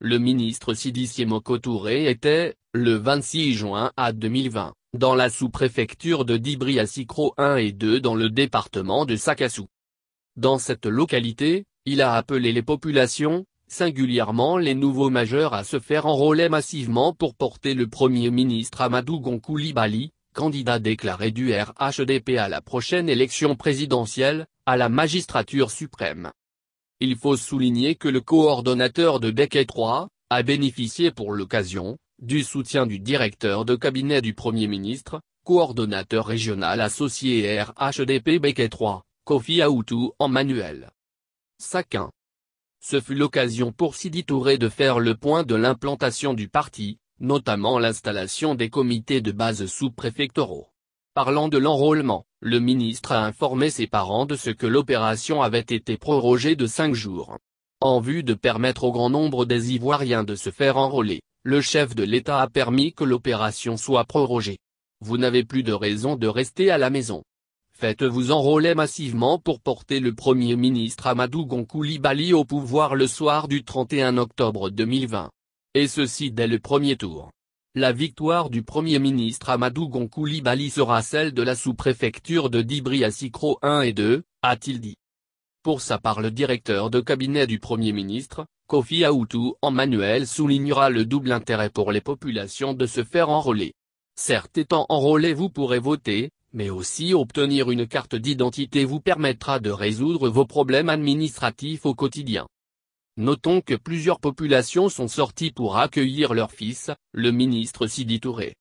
Le ministre Sidi Siemoko Touré était, le 26 juin à 2020, dans la sous-préfecture de Dibri à Sikro 1 et 2 dans le département de Sakassou. Dans cette localité, il a appelé les populations, singulièrement les nouveaux majeurs à se faire enrôler massivement pour porter le Premier ministre Amadou Gonkoulibaly, candidat déclaré du RHDP à la prochaine élection présidentielle, à la magistrature suprême. Il faut souligner que le coordonnateur de Becquet 3, a bénéficié pour l'occasion, du soutien du directeur de cabinet du Premier ministre, coordonnateur régional associé RHDP Becquet 3, Kofi Aoutou en manuel. Sakin. Ce fut l'occasion pour Sidi Touré de faire le point de l'implantation du parti, notamment l'installation des comités de base sous-préfectoraux. Parlant de l'enrôlement, le ministre a informé ses parents de ce que l'opération avait été prorogée de cinq jours. En vue de permettre au grand nombre des Ivoiriens de se faire enrôler, le chef de l'État a permis que l'opération soit prorogée. Vous n'avez plus de raison de rester à la maison. Faites-vous enrôler massivement pour porter le Premier ministre Amadou Gonkou au pouvoir le soir du 31 octobre 2020. Et ceci dès le premier tour. La victoire du Premier ministre Amadou Gonkoulibaly sera celle de la sous-préfecture de Dibri à Sikro 1 et 2, a-t-il dit. Pour sa part le directeur de cabinet du Premier ministre, Kofi Aoutou Emmanuel soulignera le double intérêt pour les populations de se faire enrôler. Certes étant enrôlé vous pourrez voter, mais aussi obtenir une carte d'identité vous permettra de résoudre vos problèmes administratifs au quotidien. Notons que plusieurs populations sont sorties pour accueillir leur fils, le ministre Sidi Touré.